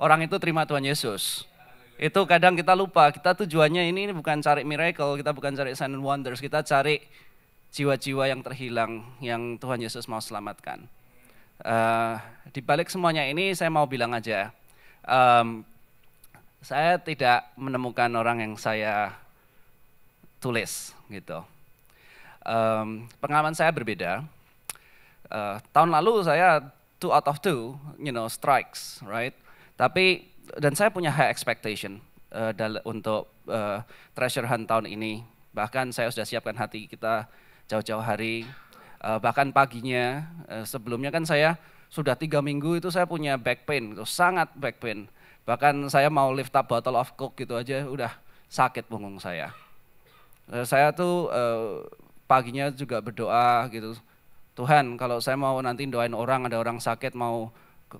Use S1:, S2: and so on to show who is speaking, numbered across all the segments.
S1: orang itu terima Tuhan Yesus. Itu kadang kita lupa, kita tujuannya ini, bukan cari miracle, kita bukan cari sign and wonders, kita cari jiwa-jiwa yang terhilang yang Tuhan Yesus mau selamatkan. Uh, di balik semuanya ini saya mau bilang aja, um, saya tidak menemukan orang yang saya tulis gitu. Um, pengalaman saya berbeda. Uh, tahun lalu saya two out of two, you know, strikes, right? Tapi dan saya punya high expectation uh, untuk uh, treasure hunt tahun ini. Bahkan saya sudah siapkan hati kita jauh-jauh hari. Uh, bahkan paginya uh, sebelumnya kan saya sudah tiga minggu itu saya punya back pain, itu sangat back pain. Bahkan saya mau lift up bottle of coke gitu aja udah sakit punggung saya. Uh, saya tuh uh, paginya juga berdoa gitu. Tuhan, kalau saya mau nanti doain orang ada orang sakit mau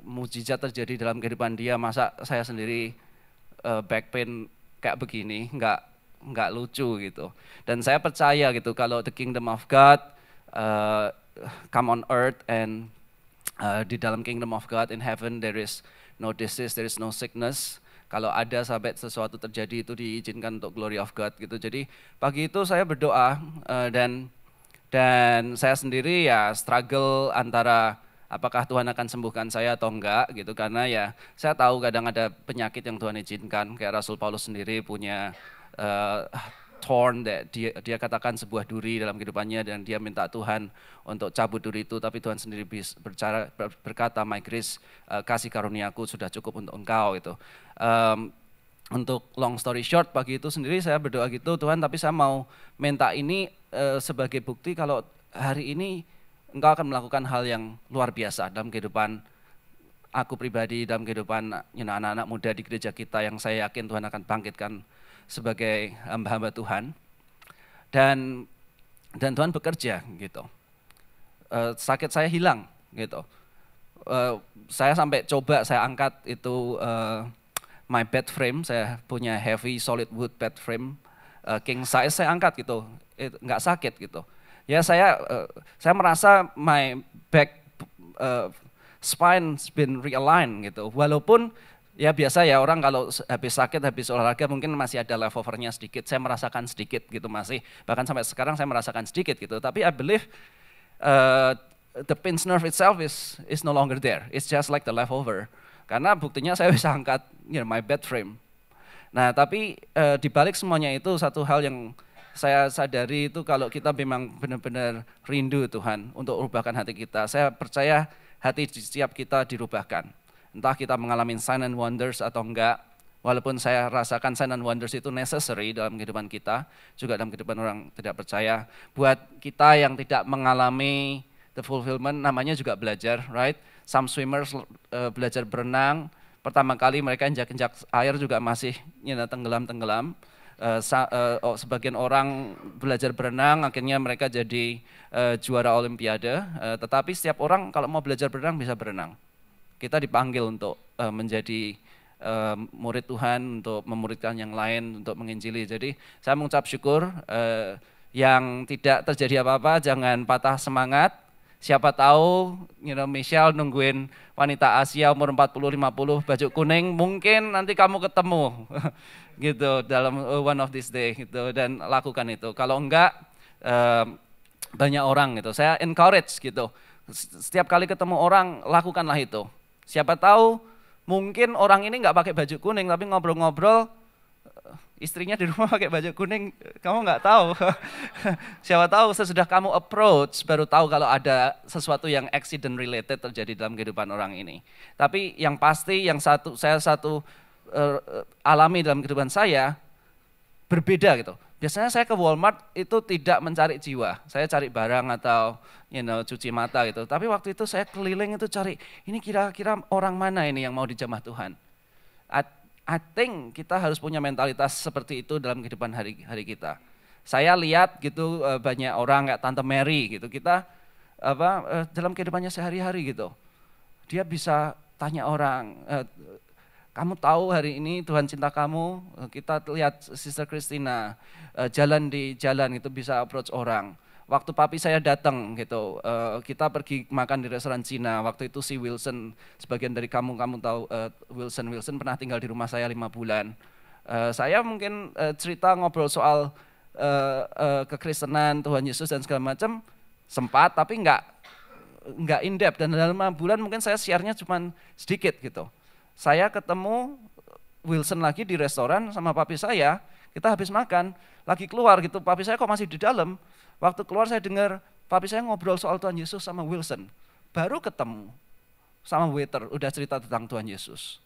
S1: mujizat terjadi dalam kehidupan dia, masa saya sendiri uh, back pain kayak begini, nggak nggak lucu gitu. Dan saya percaya gitu kalau the kingdom of God uh, come on earth and uh, di dalam kingdom of God in heaven there is no disease, there is no sickness. Kalau ada sampai sesuatu terjadi itu diizinkan untuk glory of God gitu. Jadi pagi itu saya berdoa uh, dan dan saya sendiri ya struggle antara apakah Tuhan akan sembuhkan saya atau enggak gitu karena ya saya tahu kadang ada penyakit yang Tuhan izinkan kayak Rasul Paulus sendiri punya uh, torn dia dia katakan sebuah duri dalam kehidupannya dan dia minta Tuhan untuk cabut duri itu tapi Tuhan sendiri bercara berkata my grace uh, kasih karuniaku sudah cukup untuk engkau itu um, untuk long story short pagi itu sendiri saya berdoa gitu Tuhan tapi saya mau minta ini uh, sebagai bukti kalau hari ini engkau akan melakukan hal yang luar biasa dalam kehidupan aku pribadi, dalam kehidupan you know, anak-anak muda di gereja kita yang saya yakin Tuhan akan bangkitkan sebagai hamba-hamba Tuhan. Dan dan Tuhan bekerja gitu. E, sakit saya hilang gitu. E, saya sampai coba saya angkat itu e, my bed frame, saya punya heavy solid wood bed frame e, king size saya angkat gitu, nggak sakit gitu Ya saya uh, saya merasa my back uh, eh, spine's been realigned gitu. Walaupun ya biasa ya orang kalau habis sakit habis olahraga mungkin masih ada leftovernya sedikit saya merasakan sedikit gitu masih bahkan sampai sekarang saya merasakan sedikit gitu tapi I believe uh, the pinch nerve itself is is no longer there it's just like the leftover karena buktinya saya bisa angkat you know, my bed frame nah tapi uh, di semuanya itu satu hal yang saya sadari itu kalau kita memang benar-benar rindu Tuhan untuk rubahkan hati kita. Saya percaya hati setiap kita dirubahkan. Entah kita mengalami sign and wonders atau enggak, walaupun saya rasakan sign and wonders itu necessary dalam kehidupan kita, juga dalam kehidupan orang tidak percaya. Buat kita yang tidak mengalami the fulfillment, namanya juga belajar, right? Some swimmers uh, belajar berenang, pertama kali mereka injak-injak air juga masih you tenggelam-tenggelam. Eh, eh, sebagian orang belajar berenang akhirnya mereka jadi eh, juara olimpiade tetapi setiap orang kalau mau belajar berenang bisa berenang kita dipanggil untuk menjadi murid Tuhan untuk memuridkan yang lain untuk menginjili jadi saya mengucap syukur yang tidak terjadi apa-apa jangan patah semangat Siapa tahu you know, Michelle nungguin wanita Asia umur 40-50 baju kuning, mungkin nanti kamu ketemu gitu dalam uh, one of these day gitu dan lakukan itu. Kalau enggak eh, banyak orang gitu. Saya encourage gitu. Setiap kali ketemu orang lakukanlah itu. Siapa tahu mungkin orang ini enggak pakai baju kuning tapi ngobrol-ngobrol istrinya di rumah pakai baju kuning, kamu nggak tahu. Siapa tahu sesudah kamu approach baru tahu kalau ada sesuatu yang accident related terjadi dalam kehidupan orang ini. Tapi yang pasti yang satu saya satu uh, alami dalam kehidupan saya berbeda gitu. Biasanya saya ke Walmart itu tidak mencari jiwa. Saya cari barang atau you know cuci mata gitu. Tapi waktu itu saya keliling itu cari ini kira-kira orang mana ini yang mau dijamah Tuhan. I think kita harus punya mentalitas seperti itu dalam kehidupan hari hari kita. Saya lihat gitu eh, banyak orang kayak Tante Mary gitu kita apa eh, dalam kehidupannya sehari-hari gitu. Dia bisa tanya orang, eh, kamu tahu hari ini Tuhan cinta kamu. Kita lihat Sister Christina jalan di jalan itu bisa approach orang waktu papi saya datang gitu, uh, kita pergi makan di restoran Cina. Waktu itu si Wilson, sebagian dari kamu kamu tahu uh, Wilson Wilson pernah tinggal di rumah saya lima bulan. Uh, saya mungkin uh, cerita ngobrol soal uh, uh, kekristenan Tuhan Yesus dan segala macam sempat, tapi enggak enggak in depth dan dalam lima bulan mungkin saya siarnya cuma sedikit gitu. Saya ketemu Wilson lagi di restoran sama papi saya, kita habis makan, lagi keluar gitu, papi saya kok masih di dalam, Waktu keluar saya dengar papi saya ngobrol soal Tuhan Yesus sama Wilson. Baru ketemu sama waiter, udah cerita tentang Tuhan Yesus.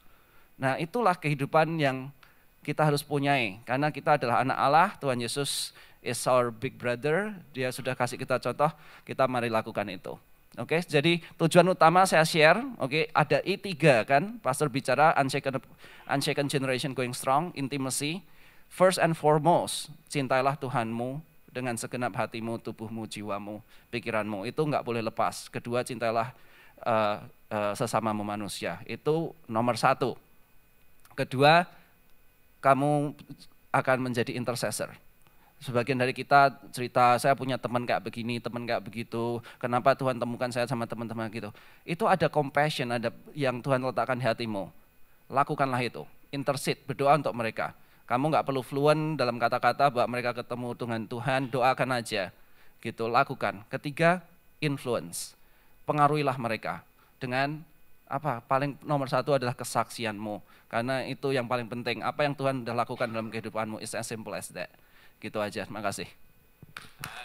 S1: Nah itulah kehidupan yang kita harus punyai. Karena kita adalah anak Allah, Tuhan Yesus is our big brother. Dia sudah kasih kita contoh, kita mari lakukan itu. Oke, okay, jadi tujuan utama saya share, oke, okay, ada I3 kan, pastor bicara unshaken, unshaken generation going strong, intimacy. First and foremost, cintailah Tuhanmu dengan segenap hatimu, tubuhmu, jiwamu, pikiranmu. Itu enggak boleh lepas. Kedua, cintailah uh, uh, sesamamu manusia. Itu nomor satu. Kedua, kamu akan menjadi intercessor sebagian dari kita cerita saya punya teman kayak begini, teman kayak begitu, kenapa Tuhan temukan saya sama teman-teman gitu. Itu ada compassion, ada yang Tuhan letakkan di hatimu. Lakukanlah itu, intercede, berdoa untuk mereka. Kamu nggak perlu fluent dalam kata-kata bahwa mereka ketemu dengan Tuhan, doakan aja. Gitu, lakukan. Ketiga, influence. Pengaruhilah mereka dengan apa paling nomor satu adalah kesaksianmu karena itu yang paling penting apa yang Tuhan sudah lakukan dalam kehidupanmu is as simple as that gitu aja terima kasih